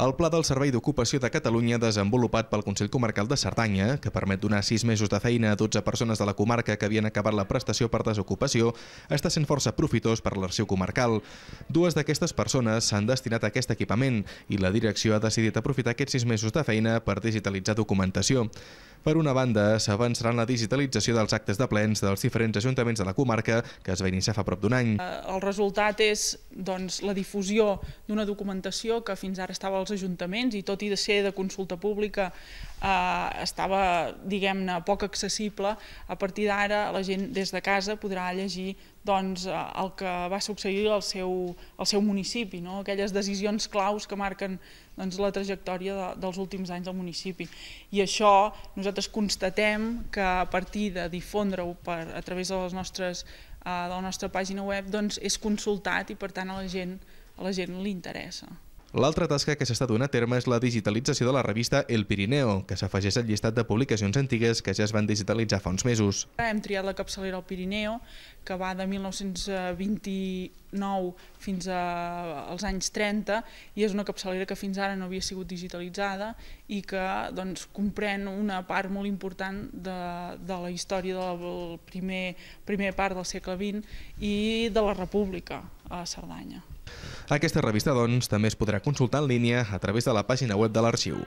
El pla del Servei d'Ocupació de Catalunya desenvolupat pel Consell Comarcal de Cerdanya, que permet donar 6 mesos de feina a 12 persones de la comarca que havien acabat la prestació per desocupació, està sent força profitós per l'arxiu comarcal. Dues d'aquestes persones s'han destinat a aquest equipament i la direcció ha decidit aprofitar aquests 6 mesos de feina per digitalitzar documentació. Per una banda, s'avançarà en la digitalització dels actes de plens dels diferents ajuntaments de la comarca que es va iniciar fa prop d'un any. Eh, el resultat és doncs, la difusió d'una documentació que fins ara estava als ajuntaments i tot i de ser de consulta pública eh, estava, diguem-ne, poc accessible, a partir d'ara la gent des de casa podrà llegir doncs, eh, el que va succeir al seu, al seu municipi, no? aquelles decisions claus que marquen doncs, la trajectòria de, dels últims anys del municipi. I això nosaltres constatem que a partir de difondre-ho a través de les nostres de la nostra pàgina web doncs, és consultat i per tant a la gent, a la gent li interessa. L'altra tasca que s'està donant a terme és la digitalització de la revista El Pirineo, que s'afegeix al llistat de publicacions antigues que ja es van digitalitzar fa uns mesos. Hem triat la capçalera El Pirineo, que va de 1929 fins als anys 30, i és una capçalera que fins ara no havia sigut digitalitzada i que doncs, comprèn una part molt important de, de la història del primer, primer part del segle XX i de la República a Cerdanya. Aquesta revista, doncs, també es podrà consultar en línia a través de la pàgina web de l'arxiu.